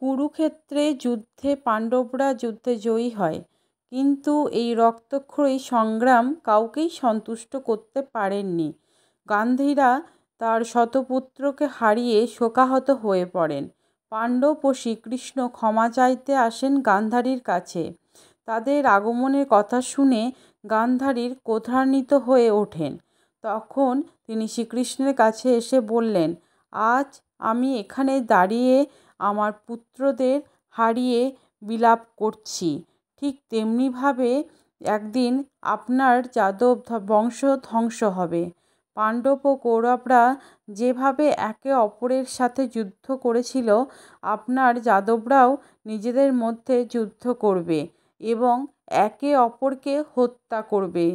কুরুক্ষেত্রে যুদ্ধে পাণ্ডবরা যুদ্ধে জয়ী হয় কিন্তু এই রক্তক্ষয়ী সংগ্রাম কাউকেই সন্তুষ্ট করতে পারেননি গান্ধীরা তার শতপুত্রকে হারিয়ে শোকাহত হয়ে পড়েন পাণ্ডব ও শ্রীকৃষ্ণ ক্ষমা চাইতে আসেন গান্ধারীর কাছে তাদের আগমনের কথা শুনে গান্ধারীর কোথান্বিত হয়ে ওঠেন তখন তিনি শ্রীকৃষ্ণের কাছে এসে বললেন আজ আমি এখানে দাঁড়িয়ে আমার পুত্রদের হারিয়ে বিলাপ করছি ঠিক তেমনিভাবে একদিন আপনার যাদব বংশ ধ্বংস হবে পাণ্ডব ও কৌরবরা যেভাবে একে অপরের সাথে যুদ্ধ করেছিল আপনার যাদবরাও নিজেদের মধ্যে যুদ্ধ করবে এবং একে অপরকে হত্যা করবে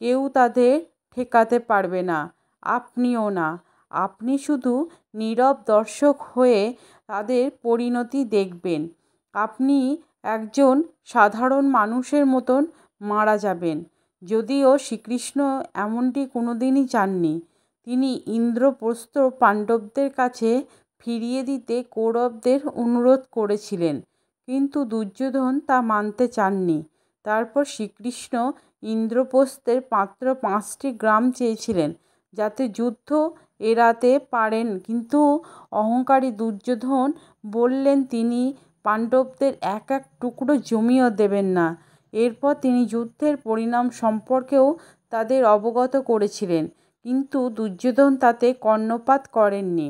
কেউ তাদের ঠেকাতে পারবে না আপনিও না আপনি শুধু নীরব দর্শক হয়ে তাদের পরিণতি দেখবেন আপনি একজন সাধারণ মানুষের মতন মারা যাবেন যদিও শ্রীকৃষ্ণ এমনটি কোনো দিনই চাননি তিনি ইন্দ্রপ্রস্থ পাণ্ডবদের কাছে ফিরিয়ে দিতে কৌরবদের অনুরোধ করেছিলেন কিন্তু দুর্যোধন তা মানতে চাননি তারপর শ্রীকৃষ্ণ ইন্দ্রপ্রস্থের মাত্র পাঁচটি গ্রাম চেয়েছিলেন যাতে যুদ্ধ এড়াতে পারেন কিন্তু অহংকারী দুর্যোধন বললেন তিনি পাণ্ডবদের এক এক টুকরো জমিও দেবেন না এরপর তিনি যুদ্ধের পরিণাম সম্পর্কেও তাদের অবগত করেছিলেন কিন্তু দুর্যোধন তাতে কর্ণপাত করেননি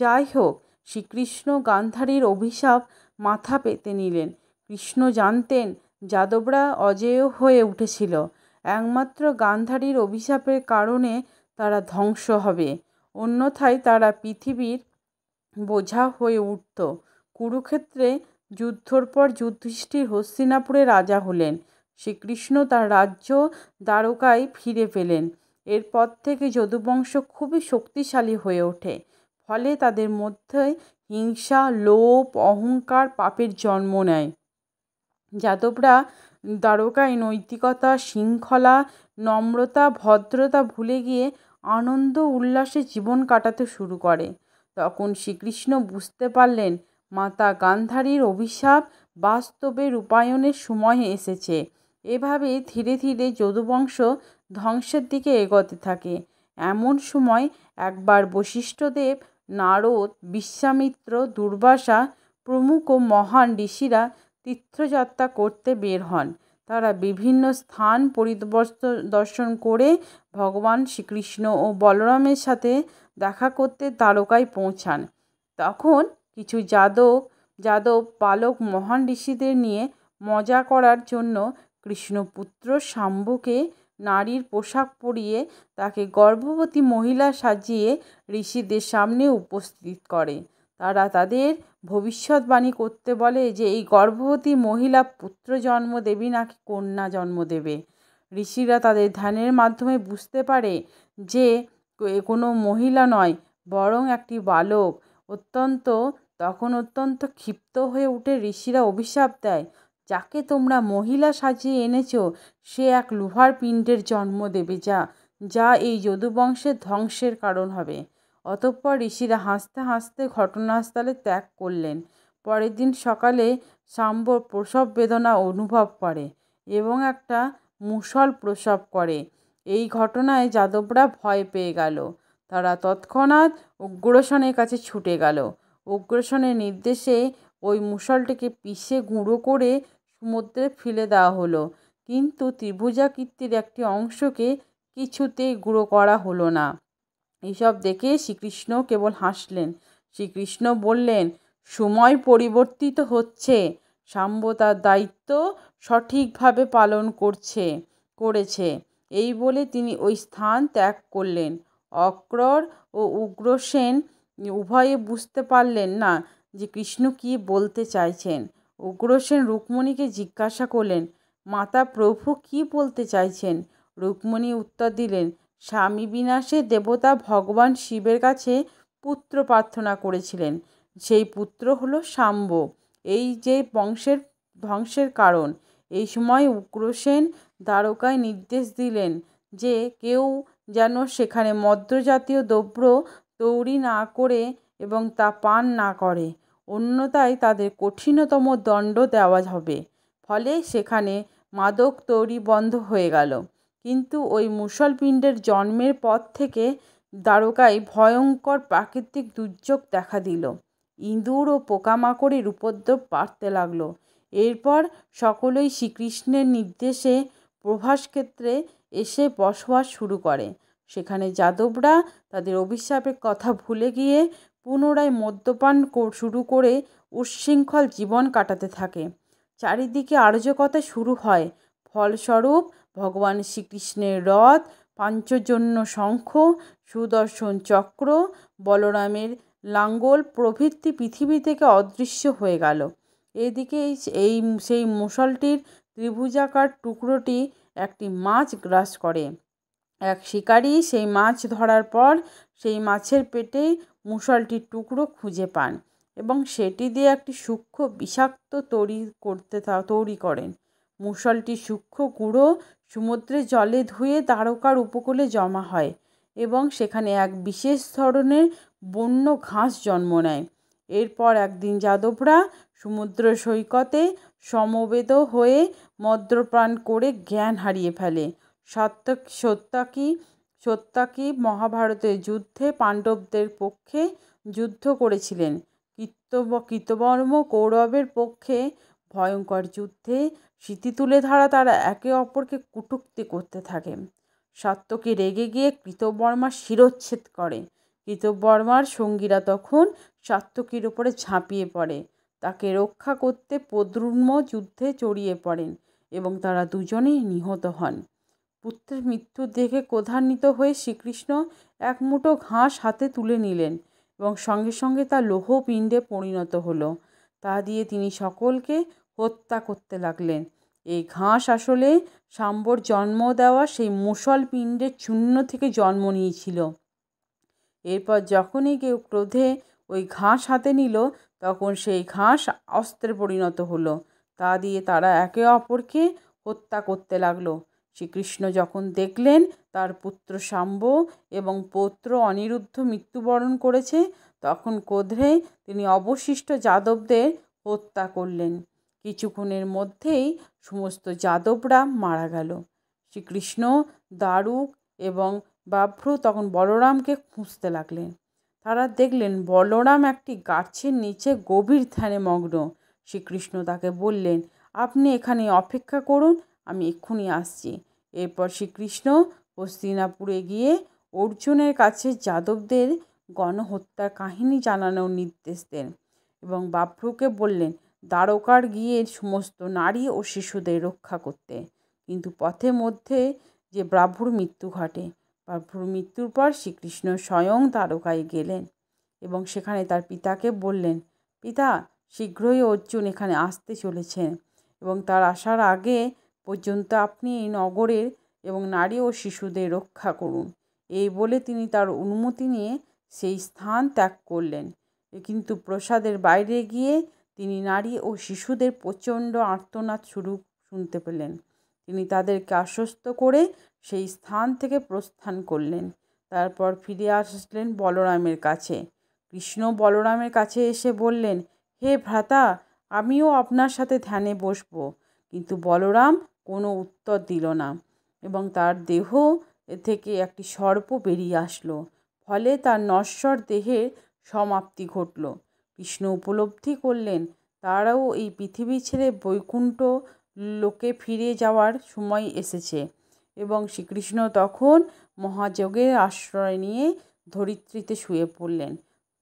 যাই হোক শ্রীকৃষ্ণ গান্ধারীর অভিশাপ মাথা পেতে নিলেন কৃষ্ণ জানতেন যাদবরা অজেয় হয়ে উঠেছিল একমাত্র গান্ধারীর অভিশাপের কারণে তারা ধ্বংস হবে অন্যথায় তারা পৃথিবীর বোঝা হয়ে উঠত কুরুক্ষেত্রে যুদ্ধর পর যুধিষ্ঠির হস্তিনাপুরে রাজা হলেন শ্রীকৃষ্ণ তার রাজ্য দ্বারকায় ফিরে পেলেন এরপর থেকে যদুবংশ খুবই শক্তিশালী হয়ে ওঠে ফলে তাদের মধ্যে হিংসা লোভ অহংকার পাপের জন্ম নেয় যাদবরা দ্বারকায় নৈতিকতা শৃঙ্খলা নম্রতা ভদ্রতা ভুলে গিয়ে আনন্দ উল্লাসে জীবন কাটাতে শুরু করে তখন শ্রীকৃষ্ণ বুঝতে পারলেন মাতা গান্ধারীর অভিশাপ বাস্তবে রূপায়ণের সময় এসেছে এভাবে ধীরে ধীরে যদুবংশ ধ্বংসের দিকে এগোতে থাকে এমন সময় একবার বশিষ্ঠদেব নারদ বিশ্বামিত্র দুর্বাসা প্রমুখ মহান ঋষিরা তীর্থযাত্রা করতে বের হন তারা বিভিন্ন স্থান দর্শন করে ভগবান শ্রীকৃষ্ণ ও বলরামের সাথে দেখা করতে তারকায় পৌঁছান তখন কিছু যাদব যাদব পালক মহান ঋষিদের নিয়ে মজা করার জন্য কৃষ্ণপুত্র শাম্বুকে নারীর পোশাক পরিয়ে তাকে গর্ভবতী মহিলা সাজিয়ে ঋষিদের সামনে উপস্থিত করে তারা তাদের ভবিষ্যৎবাণী করতে বলে যে এই গর্ভবতী মহিলা পুত্র জন্ম দেবী নাকি কন্যা জন্ম দেবে ঋষিরা তাদের ধ্যানের মাধ্যমে বুঝতে পারে যে কোনো মহিলা নয় বরং একটি বালক অত্যন্ত তখন অত্যন্ত ক্ষিপ্ত হয়ে উঠে ঋষিরা অভিশাপ দেয় যাকে তোমরা মহিলা সাজিয়ে এনেছ সে এক লোহার পিণ্ডের জন্ম দেবে যা যা এই যদুবংশের ধ্বংসের কারণ হবে অতঃপর ঋষিরা হাসতে হাসতে ঘটনাস্থলে ত্যাগ করলেন পরের দিন সকালে শাম্ব প্রসব বেদনা অনুভব করে এবং একটা মুসল প্রসব করে এই ঘটনায় যাদবরা ভয় পেয়ে গেল তারা তৎক্ষণাৎ উগ্রসনের কাছে ছুটে গেল উগ্রসনের নির্দেশে ওই মুসলটিকে পিষে গুঁড়ো করে সমুদ্রে ফেলে দেওয়া হলো কিন্তু ত্রিভুজাকৃতির একটি অংশকে কিছুতেই গুঁড়ো করা হলো না এইসব দেখে শ্রীকৃষ্ণ কেবল হাসলেন শ্রীকৃষ্ণ বললেন সময় পরিবর্তিত হচ্ছে সাম্য তার দায়িত্ব সঠিকভাবে পালন করছে করেছে এই বলে তিনি ওই স্থান ত্যাগ করলেন অক্রর ও উগ্রসেন উভয়ে বুঝতে পারলেন না যে কৃষ্ণ কি বলতে চাইছেন উগ্রসেন রুক্মণীকে জিজ্ঞাসা করলেন মাতা প্রভু কি বলতে চাইছেন রুক্মণী উত্তর দিলেন স্বামী বিনাশে দেবতা ভগবান শিবের কাছে পুত্র প্রার্থনা করেছিলেন সেই পুত্র হলো শাম্ব এই যে বংশের ধ্বংসের কারণ এই সময় উগ্রসেন দ্বারকায় নির্দেশ দিলেন যে কেউ যেন সেখানে মদ্রজাতীয় দ্রব্য তৈরি না করে এবং তা পান না করে অন্যতায় তাদের কঠিনতম দণ্ড দেওয়া হবে ফলে সেখানে মাদক তৈরি বন্ধ হয়ে গেল কিন্তু ওই মুসলপিণ্ডের জন্মের পর থেকে দ্বারকায় ভয়ঙ্কর প্রাকৃতিক দুর্যোগ দেখা দিল ইঁদুর ও পোকামাকড়ের উপদ্রব বাড়তে লাগল এরপর সকলেই শ্রীকৃষ্ণের নির্দেশে প্রভাস ক্ষেত্রে এসে বসবাস শুরু করে সেখানে যাদবরা তাদের অভিশাপের কথা ভুলে গিয়ে পুনরায় মদ্যপান শুরু করে উশৃঙ্খল জীবন কাটাতে থাকে চারিদিকে আরজকতা শুরু হয় ফলস্বরূপ ভগবান শ্রীকৃষ্ণের রথ পাঞ্চজন্য শঙ্খ সুদর্শন চক্র বলরামের লাঙ্গল প্রভৃতি পৃথিবী থেকে অদৃশ্য হয়ে গেল এদিকে এই সেই মশালটির ত্রিভুজাকার টুকরোটি একটি মাছ গ্রাস করে এক শিকারি সেই মাছ ধরার পর সেই মাছের পেটে মুসলটির টুকরো খুঁজে পান এবং সেটি দিয়ে একটি সূক্ষ্ম বিষাক্ত তৈরি করতে তৈরি করেন মুসলটি সূক্ষ্ম গুঁড়ো সমুদ্রে জলে ধুয়ে তারকার উপকূলে জমা হয় এবং সেখানে এক বিশেষ ধরনের বন্য ঘাস জন্ম নেয় এরপর একদিন যাদবরা সমুদ্র সৈকতে সমবেত হয়ে মদ্রপ্রাণ করে জ্ঞান হারিয়ে ফেলে সত্য সত্যাকী সত্যাকী মহাভারতের যুদ্ধে পাণ্ডবদের পক্ষে যুদ্ধ করেছিলেন কীর্তব কীতবর্ম কৌরবের পক্ষে ভয়ঙ্কর যুদ্ধে স্মৃতি তুলে ধরা তারা একে অপরকে কুটুক্তি করতে থাকে সত্যকে রেগে গিয়ে কৃতবর্মার শিরচ্ছেদ করে কৃতবর্মার সঙ্গীরা তখন সাত্যকীর ওপরে ঝাঁপিয়ে পড়ে তাকে রক্ষা করতে পদ্রুম্ম যুদ্ধে চড়িয়ে পড়েন এবং তারা দুজনেই নিহত হন পুত্রের মৃত্যু দেখে ক্রধান্বিত হয়ে শ্রীকৃষ্ণ এক মুঠো ঘাস হাতে তুলে নিলেন এবং সঙ্গে সঙ্গে তা লোহপিণ্ডে পরিণত হলো তা দিয়ে তিনি সকলকে হত্যা করতে লাগলেন এই ঘাস আসলে সাম্বর জন্ম দেওয়া সেই মুসল পিণ্ডের চূর্ণ থেকে জন্ম নিয়েছিল এরপর যখনই কেউ ক্রোধে ওই ঘাস হাতে নিল তখন সেই ঘাস অস্ত্রে পরিণত হলো তা দিয়ে তারা একে অপরকে হত্যা করতে লাগলো শ্রীকৃষ্ণ যখন দেখলেন তার পুত্র সাম্ব এবং পুত্র অনিরুদ্ধ মৃত্যুবরণ করেছে তখন কোধরে তিনি অবশিষ্ট যাদবদের হত্যা করলেন কিছুক্ষণের মধ্যেই সমস্ত যাদবরা মারা গেল শ্রীকৃষ্ণ দারুক এবং বাভ্রু তখন বলরামকে খুঁজতে লাগলেন তারা দেখলেন বলরাম একটি গাছের নিচে গভীর ধ্যানে মগ্ন শ্রীকৃষ্ণ তাকে বললেন আপনি এখানে অপেক্ষা করুন আমি এক্ষুনি আসছি এরপর শ্রীকৃষ্ণ হস্তিনাপুরে গিয়ে অর্জুনের কাছে যাদবদের গণহত্যার কাহিনী জানানোর নির্দেশ দেন এবং বাভ্রুকে বললেন দ্বারকার গিয়ে সমস্ত নারী ও শিশুদের রক্ষা করতে কিন্তু পথে মধ্যে যে ব্রাভ্রুর মৃত্যু ঘটে ব্রাভ্রুর মৃত্যুর পর শ্রীকৃষ্ণ স্বয়ং দ্বারকায় গেলেন এবং সেখানে তার পিতাকে বললেন পিতা শীঘ্রই অর্জুন এখানে আসতে চলেছেন এবং তার আসার আগে পর্যন্ত আপনি এই নগরের এবং নারী ও শিশুদের রক্ষা করুন এই বলে তিনি তার অনুমতি নিয়ে সেই স্থান ত্যাগ করলেন কিন্তু প্রসাদের বাইরে গিয়ে তিনি নারী ও শিশুদের প্রচণ্ড আর্তনাদ শুরু শুনতে পেলেন তিনি তাদেরকে আশ্বস্ত করে সেই স্থান থেকে প্রস্থান করলেন তারপর ফিরে আসলেন বলরামের কাছে কৃষ্ণ বলরামের কাছে এসে বললেন হে ভ্রাতা আমিও আপনার সাথে ধ্যানে বসব কিন্তু বলরাম কোনো উত্তর দিল না এবং তার দেহ থেকে একটি সর্প বেরিয়ে আসলো ফলে তার নশ্বর দেহের সমাপ্তি ঘটল কৃষ্ণ উপলব্ধি করলেন তারাও এই পৃথিবী ছেড়ে বৈকুণ্ঠ লোকে ফিরে যাওয়ার সময় এসেছে এবং শ্রীকৃষ্ণ তখন মহাযোগের আশ্রয় নিয়ে ধরিত্রীতে শুয়ে পড়লেন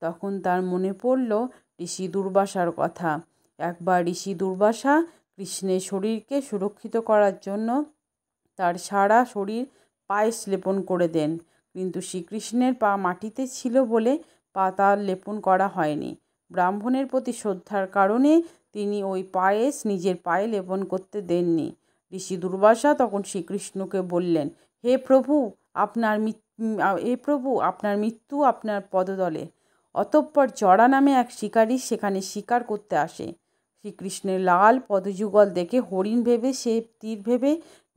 তখন তার মনে পড়ল ঋষি দুর্বাসার কথা একবার ঋষি দুর্বাসা কৃষ্ণের শরীরকে সুরক্ষিত করার জন্য তার সারা শরীর পায়ে স্লেপন করে দেন কিন্তু শ্রীকৃষ্ণের পা মাটিতে ছিল বলে পা তার লেপন করা হয়নি ব্রাহ্মণের প্রতি শ্রদ্ধার কারণে তিনি ওই পায়েস নিজের পায়ে লেপন করতে দেননি ঋষি দুর্বাসা তখন শ্রীকৃষ্ণকে বললেন হে প্রভু আপনার হে প্রভু আপনার মৃত্যু আপনার পদদলে অতঃপর জড়া নামে এক শিকারী সেখানে শিকার করতে আসে শ্রীকৃষ্ণের লাল পদযুগল দেখে হরিণ ভেবে সে তীর ভেবে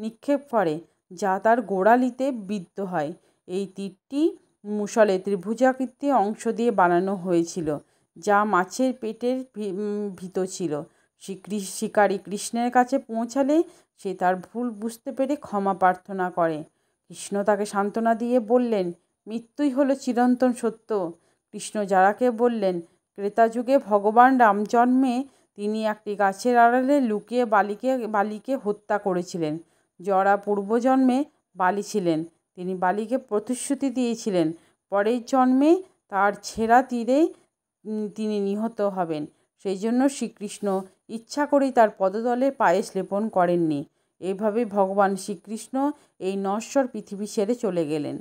নিক্ষেপ করে যা তার গোড়ালিতে বিদ্ধ হয় এই তীরটি মুসলে ত্রিভুজাকৃতি অংশ দিয়ে বানানো হয়েছিল যা মাছের পেটের ভিত ছিল শিকারী কৃষ্ণের কাছে পৌঁছালে সে তার ভুল বুঝতে পেরে ক্ষমা প্রার্থনা করে কৃষ্ণ তাকে সান্ত্বনা দিয়ে বললেন মৃত্যুই হলো চিরন্তন সত্য কৃষ্ণ যারাকে বললেন ক্রেতা যুগে ভগবান রামজন্মে তিনি একটি গাছের আড়ালে লুকিয়ে বালিকে বালিকে হত্যা করেছিলেন জরা পূর্বজন্মে বালি ছিলেন তিনি বালিকে প্রতিশ্রুতি দিয়েছিলেন পরের জন্মে তার ছেঁড়া তীরে তিনি নিহত হবেন সেই জন্য শ্রীকৃষ্ণ ইচ্ছা করেই তার পদতলে পায়েস লেপন করেননি এভাবে ভগবান শ্রীকৃষ্ণ এই নশ্বর পৃথিবী ছেড়ে চলে গেলেন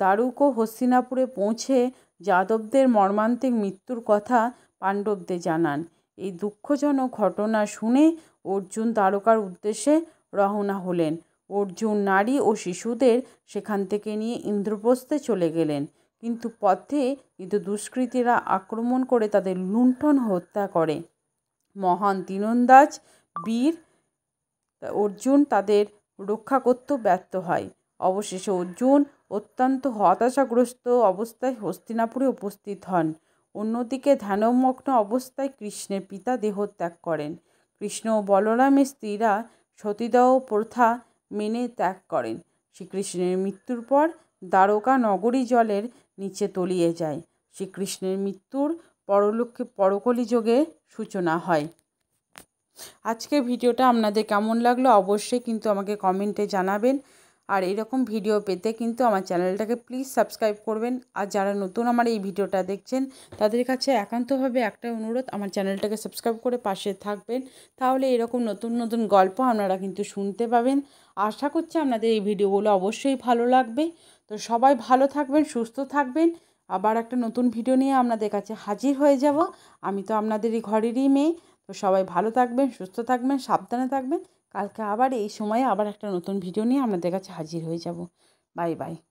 দারুক ও হস্তিনাপুরে পৌঁছে যাদবদের মর্মান্তিক মৃত্যুর কথা পাণ্ডবদের জানান এই দুঃখজনক ঘটনা শুনে অর্জুন দ্বারকার উদ্দেশ্যে রওনা হলেন অর্জুন নারী ও শিশুদের সেখান থেকে নিয়ে ইন্দ্রপ্রস্থে চলে গেলেন কিন্তু পথে কিন্তু দুষ্কৃতীরা আক্রমণ করে তাদের লুণ্ঠন হত্যা করে মহান তিনন্দাজ বীর অর্জুন তাদের রক্ষা করতেও ব্যর্থ হয় অবশেষে অর্জুন অত্যন্ত হতাশাগ্রস্ত অবস্থায় হস্তিনাপুরে উপস্থিত হন অন্যদিকে ধ্যানমগ্ন অবস্থায় কৃষ্ণের পিতা দেহত্যাগ করেন কৃষ্ণ ও বলরামের স্ত্রীরা সতীদাহ প্রথা মেনে ত্যাগ করেন শ্রীকৃষ্ণের মৃত্যুর পর দ্বারকা নগরী জলের নিচে তলিয়ে যায় শ্রীকৃষ্ণের মৃত্যুর পরলোককে পরকলি যোগে সূচনা হয় আজকের ভিডিওটা আপনাদের কেমন লাগলো অবশ্যই কিন্তু আমাকে কমেন্টে জানাবেন আর এরকম ভিডিও পেতে কিন্তু আমার চ্যানেলটাকে প্লিজ সাবস্ক্রাইব করবেন আর যারা নতুন আমার এই ভিডিওটা দেখছেন তাদের কাছে একান্তভাবে একটা অনুরোধ আমার চ্যানেলটাকে সাবস্ক্রাইব করে পাশে থাকবেন তাহলে এরকম নতুন নতুন গল্প আপনারা কিন্তু শুনতে পাবেন আশা করছি আপনাদের এই ভিডিওগুলো অবশ্যই ভালো লাগবে তো সবাই ভালো থাকবেন সুস্থ থাকবেন আবার একটা নতুন ভিডিও নিয়ে আপনাদের কাছে হাজির হয়ে যাব আমি তো আপনাদের এই ঘরেরই মেয়ে তো সবাই ভালো থাকবেন সুস্থ থাকবেন সাবধানে থাকবেন কালকে আবার এই সময়ে আবার একটা নতুন ভিডিও নিয়ে আপনাদের কাছে হাজির হয়ে যাব বাই বাই